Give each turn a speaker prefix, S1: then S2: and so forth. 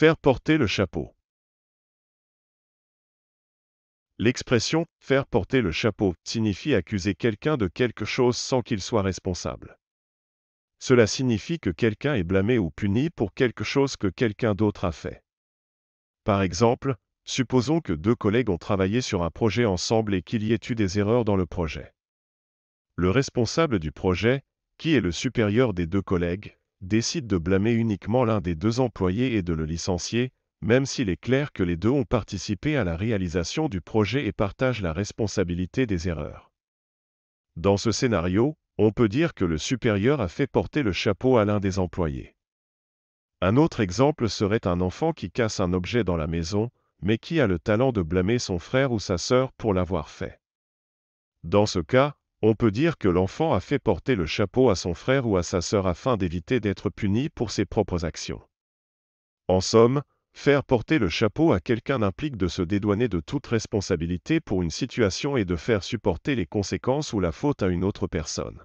S1: Faire porter le chapeau.
S2: L'expression faire porter le chapeau signifie accuser quelqu'un de quelque chose sans qu'il soit responsable. Cela signifie que quelqu'un est blâmé ou puni pour quelque chose que quelqu'un d'autre a fait. Par exemple, supposons que deux collègues ont travaillé sur un projet ensemble et qu'il y ait eu des erreurs dans le projet. Le responsable du projet, qui est le supérieur des deux collègues, décide de blâmer uniquement l'un des deux employés et de le licencier, même s'il est clair que les deux ont participé à la réalisation du projet et partagent la responsabilité des erreurs. Dans ce scénario, on peut dire que le supérieur a fait porter le chapeau à l'un des employés. Un autre exemple serait un enfant qui casse un objet dans la maison, mais qui a le talent de blâmer son frère ou sa sœur pour l'avoir fait. Dans ce cas, on peut dire que l'enfant a fait porter le chapeau à son frère ou à sa sœur afin d'éviter d'être puni pour ses propres actions. En somme, faire porter le chapeau à quelqu'un implique de se dédouaner de toute responsabilité pour une situation et de faire supporter les conséquences ou la faute à une autre personne.